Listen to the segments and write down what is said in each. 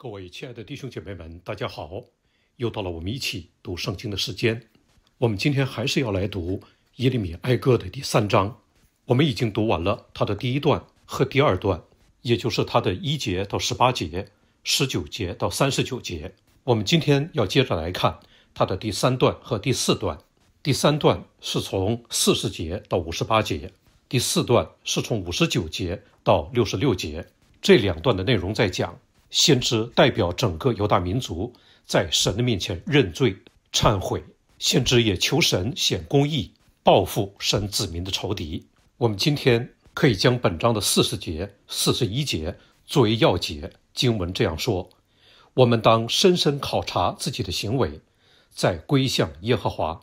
各位亲爱的弟兄姐妹们，大家好！又到了我们一起读圣经的时间。我们今天还是要来读耶利米哀歌的第三章。我们已经读完了它的第一段和第二段，也就是它的一节到十八节、十九节到三十九节。我们今天要接着来看它的第三段和第四段。第三段是从四十节到五十八节，第四段是从五十九节到六十六节。这两段的内容在讲。先知代表整个犹大民族在神的面前认罪、忏悔，先知也求神显公义、报复神子民的仇敌。我们今天可以将本章的四十节、四十一节作为要节。经文这样说：我们当深深考察自己的行为，再归向耶和华。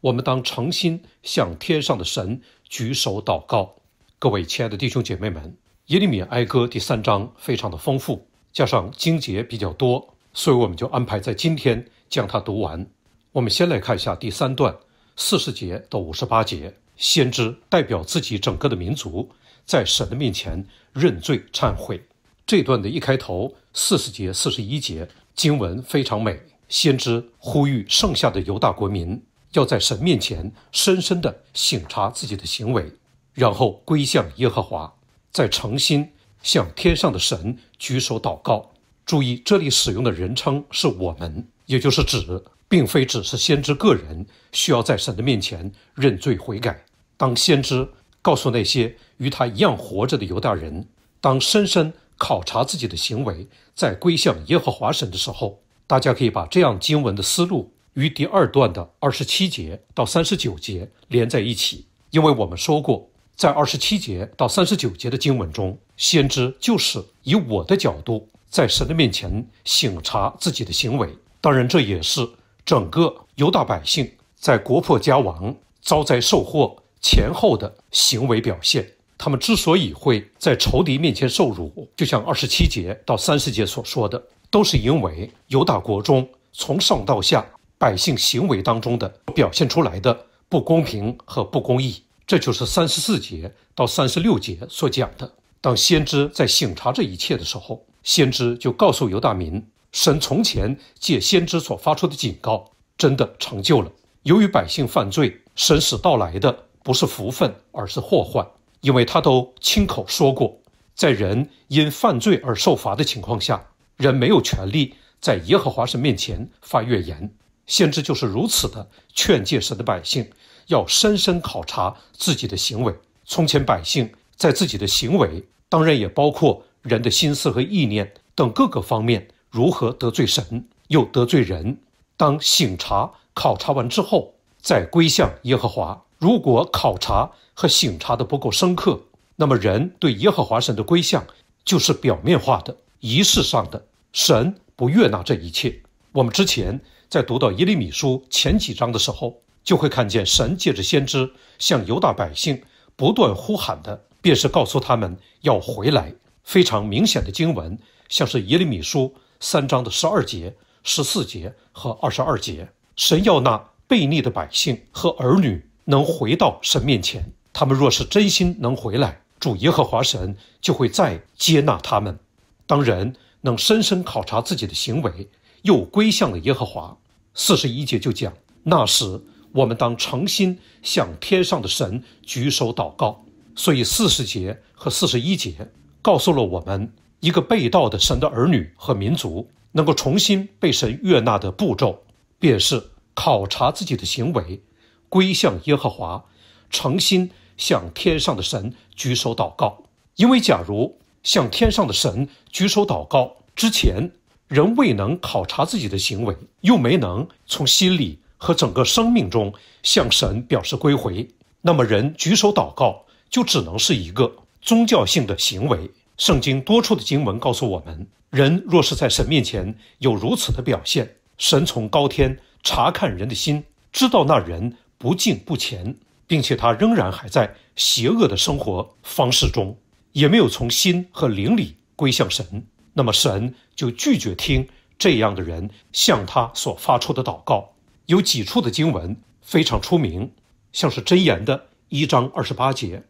我们当诚心向天上的神举手祷告。各位亲爱的弟兄姐妹们，《耶利米哀歌》第三章非常的丰富。加上经节比较多，所以我们就安排在今天将它读完。我们先来看一下第三段四十节到五十八节，先知代表自己整个的民族，在神的面前认罪忏悔。这段的一开头四十节、四十一节，经文非常美。先知呼吁剩下的犹大国民，要在神面前深深的省察自己的行为，然后归向耶和华，在诚心。向天上的神举手祷告。注意，这里使用的人称是我们，也就是指，并非只是先知个人需要在神的面前认罪悔改。当先知告诉那些与他一样活着的犹大人，当深深考察自己的行为，在归向耶和华神的时候，大家可以把这样经文的思路与第二段的二十七节到三十九节连在一起，因为我们说过，在二十七节到三十九节的经文中。先知就是以我的角度，在神的面前省察自己的行为。当然，这也是整个犹大百姓在国破家亡、遭灾受祸前后的行为表现。他们之所以会在仇敌面前受辱，就像二十七节到三十节所说的，都是因为犹大国中从上到下百姓行为当中的表现出来的不公平和不公义。这就是三十四节到三十六节所讲的。当先知在醒察这一切的时候，先知就告诉犹大民：神从前借先知所发出的警告，真的成就了。由于百姓犯罪，神使到来的不是福分，而是祸患。因为他都亲口说过，在人因犯罪而受罚的情况下，人没有权利在耶和华神面前发怨言。先知就是如此的劝诫神的百姓，要深深考察自己的行为。从前百姓。在自己的行为，当然也包括人的心思和意念等各个方面，如何得罪神，又得罪人。当省察、考察完之后，再归向耶和华。如果考察和省察的不够深刻，那么人对耶和华神的归向就是表面化的、仪式上的。神不悦纳这一切。我们之前在读到《耶利米书》前几章的时候，就会看见神借着先知向犹大百姓不断呼喊的。便是告诉他们要回来，非常明显的经文，像是耶利米书三章的十二节、十四节和二十二节。神要那悖逆的百姓和儿女能回到神面前，他们若是真心能回来，主耶和华神就会再接纳他们。当人能深深考察自己的行为，又归向了耶和华，四十一节就讲那时我们当诚心向天上的神举手祷告。所以，四十节和四十一节告诉了我们，一个被盗的神的儿女和民族能够重新被神悦纳的步骤，便是考察自己的行为，归向耶和华，诚心向天上的神举手祷告。因为，假如向天上的神举手祷告之前，人未能考察自己的行为，又没能从心里和整个生命中向神表示归回，那么人举手祷告。就只能是一个宗教性的行为。圣经多处的经文告诉我们，人若是在神面前有如此的表现，神从高天查看人的心，知道那人不敬不前，并且他仍然还在邪恶的生活方式中，也没有从心和灵里归向神，那么神就拒绝听这样的人向他所发出的祷告。有几处的经文非常出名，像是《箴言》的一章二十八节。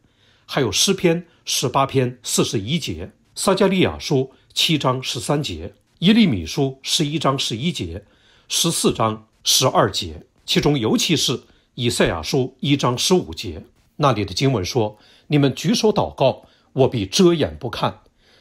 还有诗篇十八篇四十一节，撒迦利亚书七章十三节，耶利米书十一章十一节，十四章十二节，其中尤其是以赛亚书一章十五节，那里的经文说：“你们举手祷告，我必遮掩不看；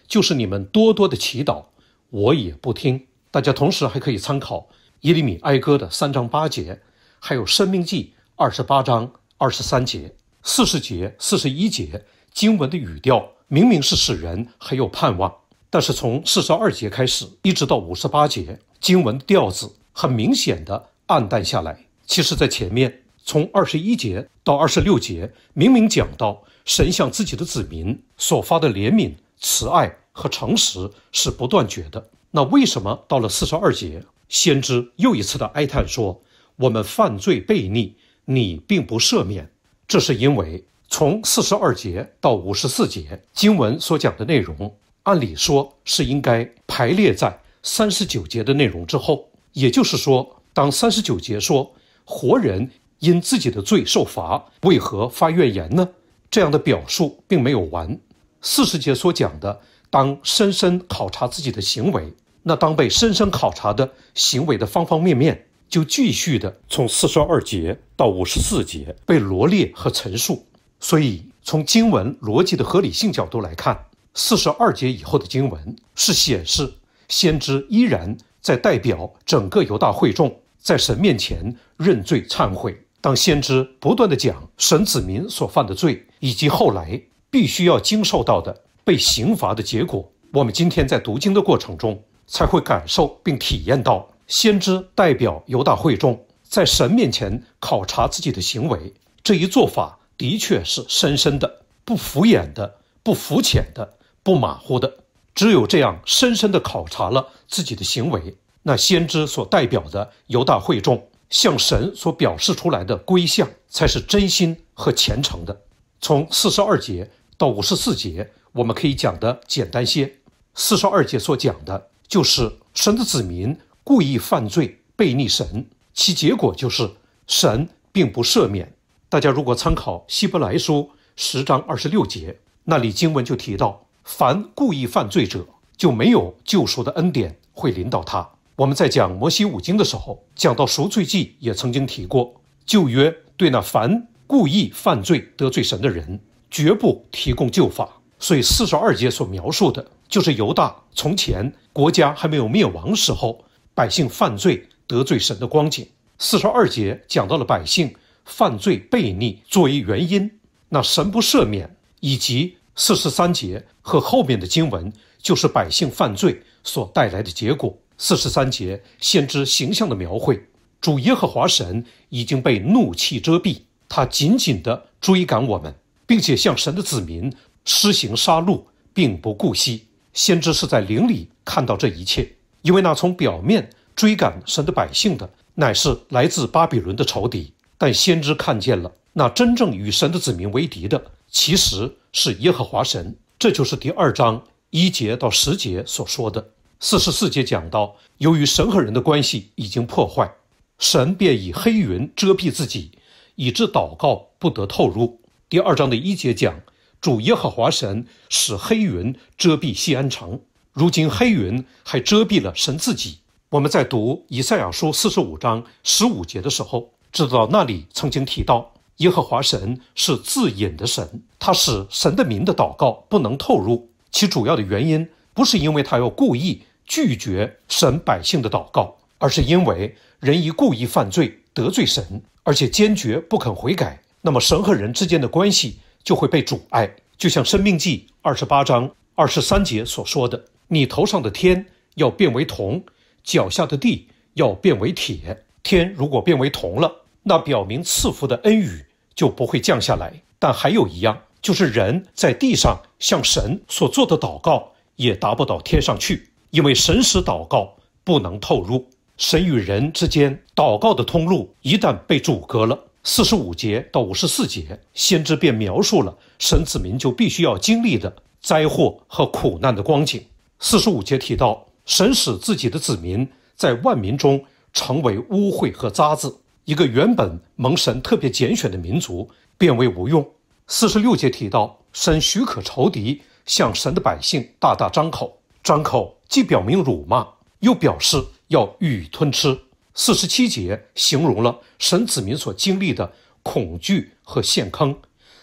就是你们多多的祈祷，我也不听。”大家同时还可以参考《耶利米哀歌》的三章八节，还有《生命记》二十八章二十三节。四十节、四十一节经文的语调明明是使人很有盼望，但是从四十二节开始一直到五十八节，经文调子很明显的暗淡下来。其实，在前面从二十一节到二十六节，明明讲到神向自己的子民所发的怜悯、慈爱和诚实是不断绝的。那为什么到了四十二节，先知又一次的哀叹说：“我们犯罪悖逆，你并不赦免。”这是因为，从四十二节到五十四节经文所讲的内容，按理说是应该排列在三十九节的内容之后。也就是说，当三十九节说活人因自己的罪受罚，为何发怨言呢？这样的表述并没有完。四十节所讲的，当深深考察自己的行为，那当被深深考察的行为的方方面面。就继续的从四十二节到五十四节被罗列和陈述，所以从经文逻辑的合理性角度来看，四十二节以后的经文是显示先知依然在代表整个犹大会众在神面前认罪忏悔。当先知不断的讲神子民所犯的罪，以及后来必须要经受到的被刑罚的结果，我们今天在读经的过程中才会感受并体验到。先知代表犹大会众在神面前考察自己的行为，这一做法的确是深深的、不敷衍的、不肤浅的、不马虎的。只有这样，深深的考察了自己的行为，那先知所代表的犹大会众向神所表示出来的归向，才是真心和虔诚的。从四十二节到五十四节，我们可以讲的简单些。四十二节所讲的就是神的子民。故意犯罪被逆神，其结果就是神并不赦免。大家如果参考《希伯来书》十章二十六节，那里经文就提到，凡故意犯罪者，就没有救赎的恩典会临到他。我们在讲摩西五经的时候，讲到赎罪记也曾经提过，旧约对那凡故意犯罪得罪神的人，绝不提供救法。所以四十二节所描述的，就是犹大从前国家还没有灭亡时候。百姓犯罪得罪神的光景，四十二节讲到了百姓犯罪悖逆作为原因，那神不赦免，以及四十三节和后面的经文就是百姓犯罪所带来的结果。四十三节先知形象的描绘，主耶和华神已经被怒气遮蔽，他紧紧的追赶我们，并且向神的子民施行杀戮，并不顾惜。先知是在灵里看到这一切。因为那从表面追赶神的百姓的，乃是来自巴比伦的仇敌。但先知看见了，那真正与神的子民为敌的，其实是耶和华神。这就是第二章一节到十节所说的。四十四节讲到，由于神和人的关系已经破坏，神便以黑云遮蔽自己，以致祷告不得透入。第二章的一节讲，主耶和华神使黑云遮蔽西安城。如今黑云还遮蔽了神自己。我们在读以赛亚书四十五章十五节的时候，知道那里曾经提到耶和华神是自隐的神，他使神的民的祷告不能透入。其主要的原因不是因为他要故意拒绝神百姓的祷告，而是因为人一故意犯罪得罪神，而且坚决不肯悔改，那么神和人之间的关系就会被阻碍。就像生命记二十八章二十三节所说的。你头上的天要变为铜，脚下的地要变为铁。天如果变为铜了，那表明赐福的恩雨就不会降下来。但还有一样，就是人在地上向神所做的祷告也达不到天上去，因为神使祷告不能透入。神与人之间祷告的通路一旦被阻隔了。四十五节到五十四节，先知便描述了神子民就必须要经历的灾祸和苦难的光景。四十五节提到，神使自己的子民在万民中成为污秽和渣子，一个原本蒙神特别拣选的民族变为无用。四十六节提到，神许可仇敌向神的百姓大大张口，张口既表明辱骂，又表示要予以吞吃。四十七节形容了神子民所经历的恐惧和陷坑、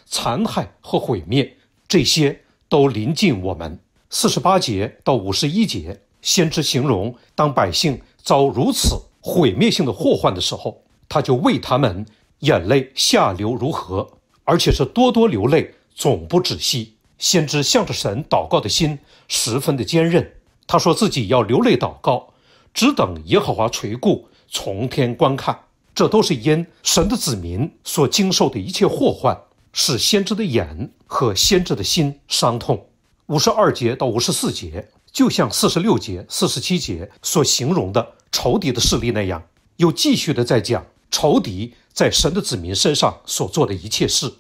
残害和毁灭，这些都临近我们。四十八节到五十一节，先知形容当百姓遭如此毁灭性的祸患的时候，他就为他们眼泪下流，如何，而且是多多流泪，总不止息。先知向着神祷告的心十分的坚韧，他说自己要流泪祷告，只等耶和华垂顾，从天观看。这都是因神的子民所经受的一切祸患，使先知的眼和先知的心伤痛。五十二节到五十四节，就像四十六节、四十七节所形容的仇敌的势力那样，又继续的在讲仇敌在神的子民身上所做的一切事。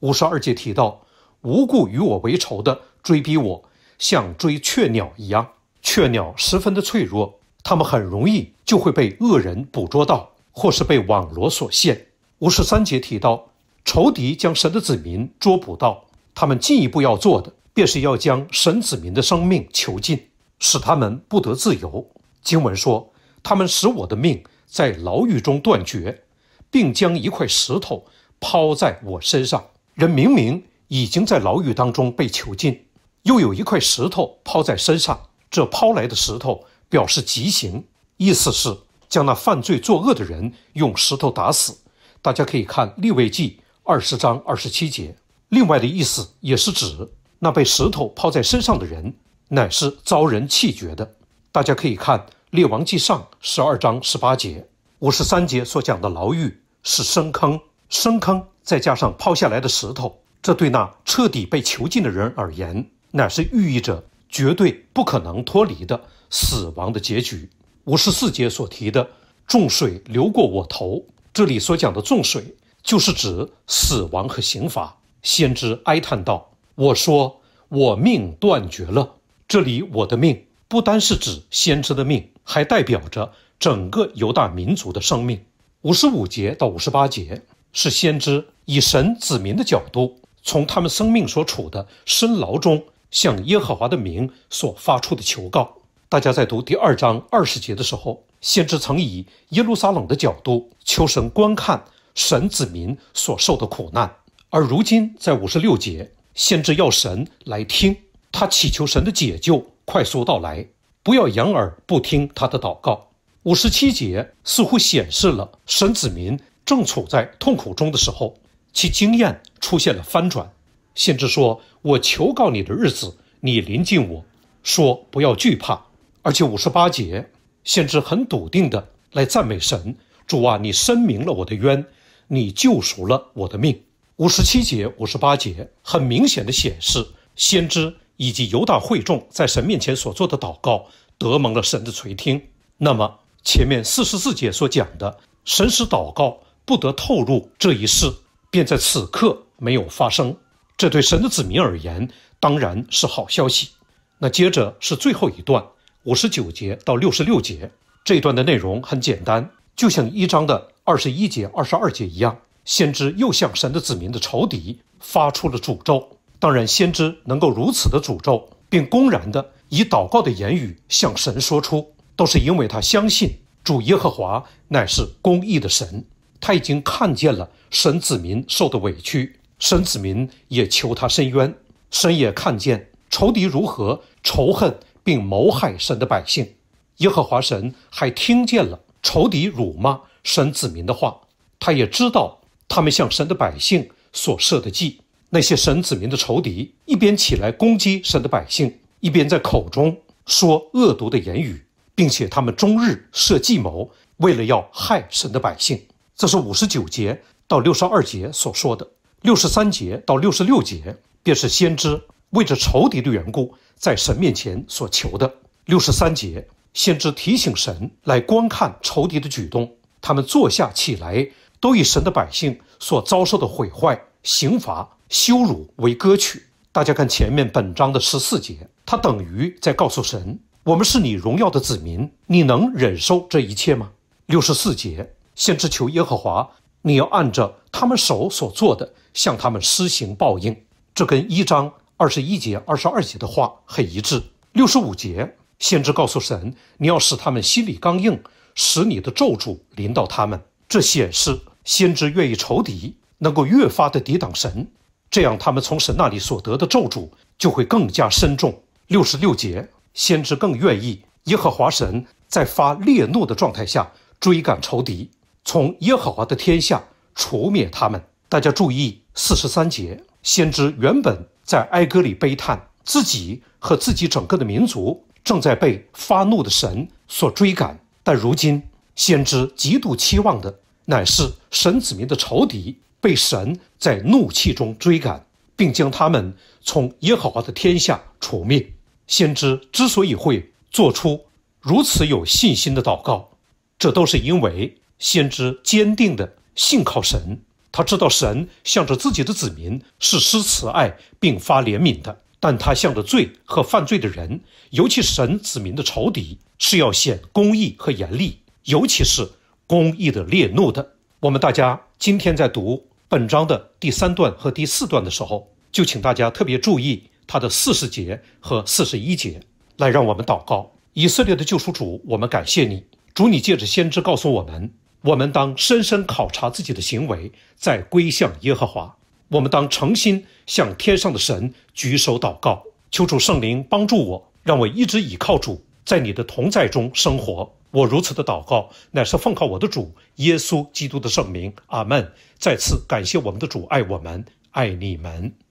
五十二节提到无故与我为仇的追逼我，像追雀鸟一样，雀鸟十分的脆弱，他们很容易就会被恶人捕捉到，或是被网罗所限。五十三节提到仇敌将神的子民捉捕到，他们进一步要做的。便是要将神子民的生命囚禁，使他们不得自由。经文说：“他们使我的命在牢狱中断绝，并将一块石头抛在我身上。”人明明已经在牢狱当中被囚禁，又有一块石头抛在身上，这抛来的石头表示极刑，意思是将那犯罪作恶的人用石头打死。大家可以看《立位记》二十章二十七节，另外的意思也是指。那被石头抛在身上的人，乃是遭人弃绝的。大家可以看《列王纪上》十二章十八节、五十三节所讲的牢狱是深坑，深坑再加上抛下来的石头，这对那彻底被囚禁的人而言，乃是寓意着绝对不可能脱离的死亡的结局。五十四节所提的重水流过我头，这里所讲的重水，就是指死亡和刑罚。先知哀叹道。我说我命断绝了。这里我的命不单是指先知的命，还代表着整个犹大民族的生命。五十五节到五十八节是先知以神子民的角度，从他们生命所处的深牢中，向耶和华的名所发出的求告。大家在读第二章二十节的时候，先知曾以耶路撒冷的角度求神观看神子民所受的苦难，而如今在五十六节。先知要神来听，他祈求神的解救快速到来，不要掩耳不听他的祷告。五十七节似乎显示了神子民正处在痛苦中的时候，其经验出现了翻转。先知说：“我求告你的日子，你临近我，说不要惧怕。”而且五十八节，先知很笃定地来赞美神：“主啊，你申明了我的冤，你救赎了我的命。”五十七节、五十八节很明显的显示，先知以及犹大会众在神面前所做的祷告得蒙了神的垂听。那么前面四十四节所讲的，神使祷告不得透露这一事，便在此刻没有发生。这对神的子民而言，当然是好消息。那接着是最后一段，五十九节到六十六节，这段的内容很简单，就像一章的二十一节、二十二节一样。先知又向神的子民的仇敌发出了诅咒。当然，先知能够如此的诅咒，并公然的以祷告的言语向神说出，都是因为他相信主耶和华乃是公义的神。他已经看见了神子民受的委屈，神子民也求他伸冤。神也看见仇敌如何仇恨并谋害神的百姓。耶和华神还听见了仇敌辱骂神子民的话，他也知道。他们向神的百姓所设的计，那些神子民的仇敌，一边起来攻击神的百姓，一边在口中说恶毒的言语，并且他们终日设计谋，为了要害神的百姓。这是五十九节到六十二节所说的。六十三节到六十六节，便是先知为着仇敌的缘故，在神面前所求的。六十三节，先知提醒神来观看仇敌的举动，他们坐下起来。都以神的百姓所遭受的毁坏、刑罚、羞辱为歌曲。大家看前面本章的十四节，他等于在告诉神：我们是你荣耀的子民，你能忍受这一切吗？六十四节，先知求耶和华：你要按着他们手所做的，向他们施行报应。这跟一章二十一节、二十二节的话很一致。六十五节，先知告诉神：你要使他们心里刚硬，使你的咒诅临到他们。这显示。先知愿意仇敌能够越发的抵挡神，这样他们从神那里所得的咒诅就会更加深重。六十六节，先知更愿意耶和华神在发烈怒的状态下追赶仇敌，从耶和华的天下除灭他们。大家注意四十三节，先知原本在哀歌里悲叹自己和自己整个的民族正在被发怒的神所追赶，但如今先知极度期望的。乃是神子民的仇敌，被神在怒气中追赶，并将他们从耶和华的天下除灭。先知之所以会做出如此有信心的祷告，这都是因为先知坚定地信靠神。他知道神向着自己的子民是施慈爱并发怜悯的，但他向着罪和犯罪的人，尤其神子民的仇敌，是要显公义和严厉，尤其是。公义的烈怒的，我们大家今天在读本章的第三段和第四段的时候，就请大家特别注意它的四十节和四十一节，来让我们祷告以色列的救赎主，我们感谢你，主，你借着先知告诉我们，我们当深深考察自己的行为，再归向耶和华，我们当诚心向天上的神举手祷告，求主圣灵帮助我，让我一直依靠主，在你的同在中生活。我如此的祷告，乃是奉靠我的主耶稣基督的圣名。阿门。再次感谢我们的主爱我们，爱你们。